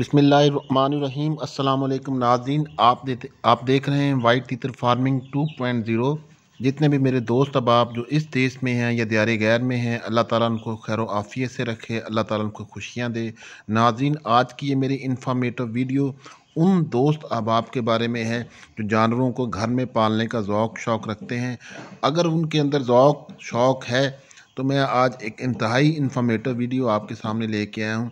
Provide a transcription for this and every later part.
बसमीम अल्लाम नाज्रीन आप दे आप देख रहे हैं वाइट तीतर फार्मिंग 2.0 जितने भी मेरे दोस्त अबाब जो इस देश में हैं या दियारे गैर में हैं अल्लाह ताला उनको खैर आफ़ियत से रखे अल्लाह ताला उनको खुशियाँ दे नाज़्रीन आज की ये मेरी इन्फॉर्मेटिव वीडियो उन दोस्त अहबाब के बारे में है जो जानवरों को घर में पालने का ज़ौक़ शौक़ रखते हैं अगर उनके अंदर ज़ौक़ शौक़ है तो मैं आज एक इंतहाई इन्फॉर्मेटिव वीडियो आपके सामने लेके आया हूँ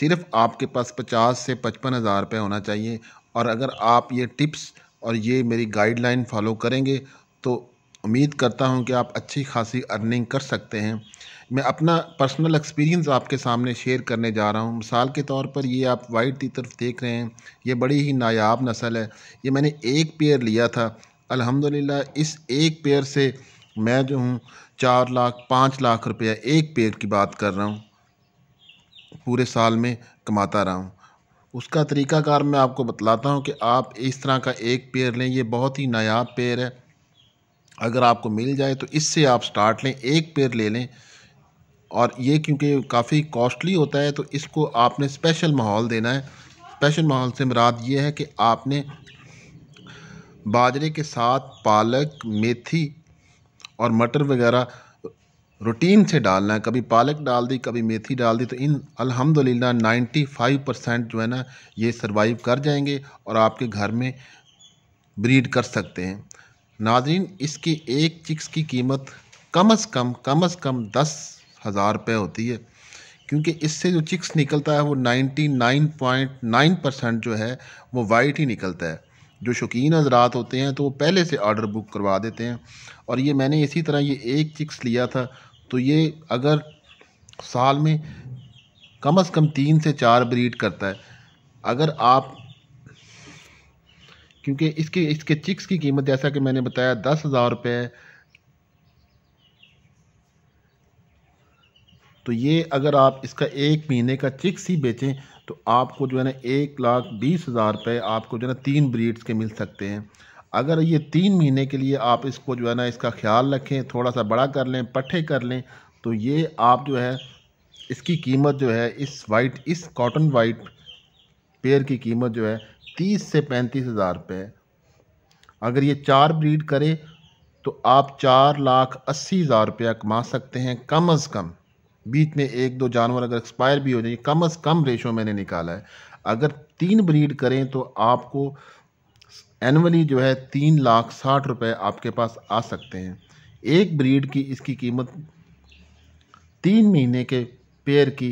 सिर्फ आपके पास पचास से पचपन हज़ार रुपये होना चाहिए और अगर आप ये टिप्स और ये मेरी गाइडलाइन फॉलो करेंगे तो उम्मीद करता हूँ कि आप अच्छी खासी अर्निंग कर सकते हैं मैं अपना पर्सनल एक्सपीरियंस आपके सामने शेयर करने जा रहा हूँ मिसाल के तौर पर ये आप वाइट की तरफ देख रहे हैं ये बड़ी ही नायाब नस्ल है ये मैंने एक पेयर लिया था अल्हम्दुलिल्लाह इस एक पेयर से मैं जो हूँ चार लाख पाँच लाख रुपया एक पेयर की बात कर रहा हूँ पूरे साल में कमाता रहा हूँ उसका तरीकाकार मैं आपको बतलाता हूँ कि आप इस तरह का एक पेयर लें ये बहुत ही नायाब पेयर है अगर आपको मिल जाए तो इससे आप स्टार्ट लें एक पेयर ले लें और ये क्योंकि काफ़ी कॉस्टली होता है तो इसको आपने स्पेशल माहौल देना है स्पेशल माहौल से मराद ये है कि आपने बाजरे के साथ पालक मेथी और मटर वगैरह रूटीन से डालना है कभी पालक डाल दी कभी मेथी डाल दी तो इन अल्हम्दुलिल्लाह 95 परसेंट जो है ना ये सरवाइव कर जाएंगे और आपके घर में ब्रीड कर सकते हैं नाजरीन इसकी एक चिक्स की कीमत कम अज़ कम कम अज़ कम दस हज़ार रुपये होती है क्योंकि इससे जो चिक्स निकलता है वो 99.9 परसेंट जो है वो वाइट ही निकलता है जो शौकीन हजरात होते हैं तो वो पहले से आर्डर बुक करवा देते हैं और ये मैंने इसी तरह ये एक चिक्स लिया था तो ये अगर साल में कम से कम तीन से चार ब्रीड करता है अगर आप क्योंकि इसके इसके चिक्स की कीमत जैसा कि मैंने बताया दस हज़ार रुपये है तो ये अगर आप इसका एक महीने का चिक्स ही बेचें तो आपको जो है ना एक लाख बीस हज़ार रुपये आपको जो है ना तीन ब्रीड्स के मिल सकते हैं अगर ये तीन महीने के लिए आप इसको जो है ना इसका ख्याल रखें थोड़ा सा बड़ा कर लें पट्ठे कर लें तो ये आप जो है इसकी कीमत जो है इस वाइट इस कॉटन वाइट पेयर की कीमत जो है तीस से पैंतीस हज़ार रुपये अगर ये चार ब्रीड करे तो आप चार लाख अस्सी हज़ार रुपया कमा सकते हैं कम अज़ कम बीच में एक दो जानवर अगर एक्सपायर भी हो जाए कम अज़ कम रेशो मैंने निकाला है अगर तीन ब्रीड करें तो आपको एनुअली जो है तीन लाख साठ रुपये आपके पास आ सकते हैं एक ब्रीड की इसकी कीमत तीन महीने के पेयर की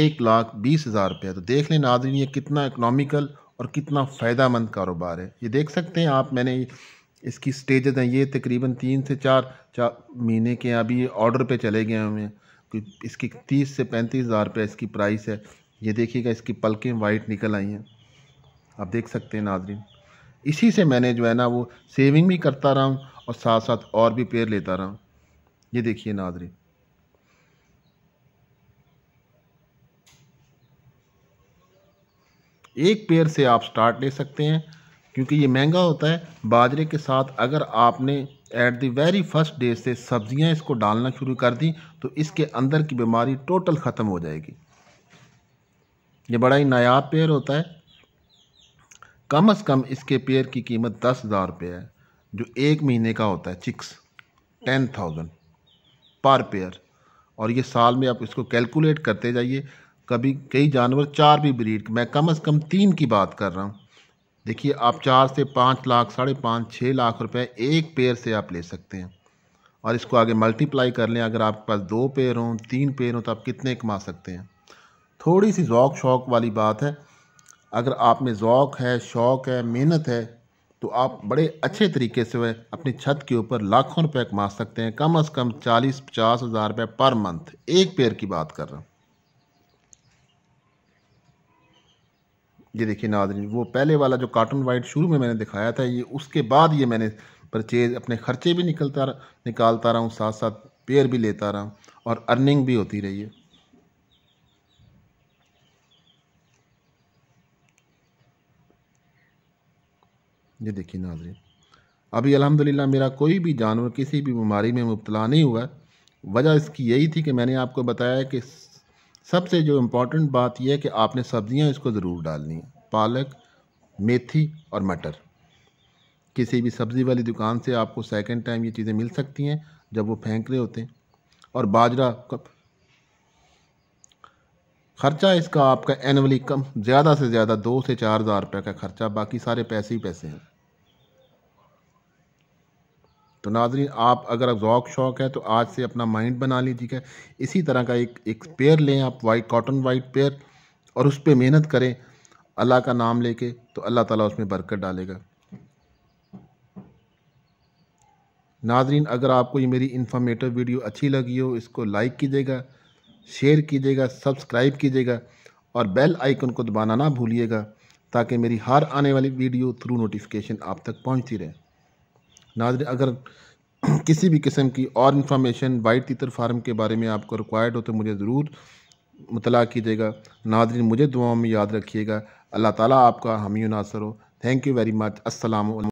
एक लाख बीस हज़ार रुपये तो देख लें नाजरीन ये कितना इकनॉमिकल और कितना फ़ायदा मंद कारोबार है ये देख सकते हैं आप मैंने इसकी स्टेजेस हैं ये तकरीबन तीन से चार चार महीने के अभी ये ऑर्डर पे चले गए हुए हैं इसकी तीस से पैंतीस हज़ार रुपये इसकी प्राइस है ये देखिएगा इसकी पलकें वाइट निकल आई हैं आप देख सकते हैं नाजरीन इसी से मैंने जो है ना वो सेविंग भी करता रहा हूँ और साथ साथ और भी पेड़ लेता रहा हूँ ये देखिए नादरी एक पेड़ से आप स्टार्ट ले सकते हैं क्योंकि ये महंगा होता है बाजरे के साथ अगर आपने at the very first day से सब्जियां इसको डालना शुरू कर दी तो इसके अंदर की बीमारी टोटल ख़त्म हो जाएगी ये बड़ा ही नायाब पेड़ होता है कम से कम इसके पेयर की कीमत दस हज़ार रुपये है जो एक महीने का होता है चिक्स टेन थाउजेंड पर पेयर और ये साल में आप इसको कैलकुलेट करते जाइए कभी कई जानवर चार भी ब्रीड मैं कम से कम तीन की बात कर रहा हूँ देखिए आप चार से पाँच लाख साढ़े पाँच छः लाख रुपए एक पेयर से आप ले सकते हैं और इसको आगे मल्टीप्लाई कर लें अगर आपके पास दो पेयर हों तीन पेयर हों तो आप कितने कमा सकते हैं थोड़ी सी जौक शौक वाली बात है अगर आप में ओक़ है शौक़ है मेहनत है तो आप बड़े अच्छे तरीके से वह अपनी छत के ऊपर लाखों रुपए कमा सकते हैं कम से कम चालीस पचास हज़ार रुपये पर मंथ एक पेड़ की बात कर रहा हूँ ये देखिए नाजरीन वो पहले वाला जो कार्टून वाइट शुरू में मैंने दिखाया था ये उसके बाद ये मैंने परचेज़ अपने ख़र्चे भी निकलता निकालता रहा हूँ साथ साथ पेयर भी लेता रहा हूँ और अर्निंग भी होती रही है ये देखिए नाज़री अभी अलहमदिल्ला मेरा कोई भी जानवर किसी भी बीमारी में मुबतला नहीं हुआ वजह इसकी यही थी कि मैंने आपको बताया कि सबसे जो इम्पोर्टेंट बात यह है कि आपने सब्ज़ियाँ इसको ज़रूर डालनी है पालक मेथी और मटर किसी भी सब्ज़ी वाली दुकान से आपको सेकंड टाइम ये चीज़ें मिल सकती हैं जब वो फेंक रहे होते हैं और बाजरा कब खर्चा इसका आपका एनअली कम ज़्यादा से ज़्यादा दो से चार हज़ार रुपये का खर्चा बाकी सारे पैसे ही पैसे हैं तो नाजरीन आप अगर ज़ौक शौक है तो आज से अपना माइंड बना लीजिएगा इसी तरह का एक एक पेयर लें आप वाइट कॉटन वाइट पेयर और उस पर मेहनत करें अल्लाह का नाम लेके तो अल्लाह ताला उसमें बरकत डालेगा नाजरीन अगर आपको ये मेरी इन्फॉर्मेटिव वीडियो अच्छी लगी हो इसको लाइक कीजिएगा शेयर कीजिएगा सब्सक्राइब कीजिएगा और बेल आइकन को दबाना ना भूलिएगा ताकि मेरी हर आने वाली वीडियो थ्रू नोटिफिकेशन आप तक पहुंचती रहे नाजर अगर किसी भी किस्म की और इन्फॉर्मेशन वाइट तीतर फार्म के बारे में आपको रिक्वायर्ड हो तो मुझे ज़रूर मुतला कीजिएगा नाजरीन मुझे दुआओं में याद रखिएगा अल्लाह ताला आपका हमी नासर हो थैंक यू वेरी मच असल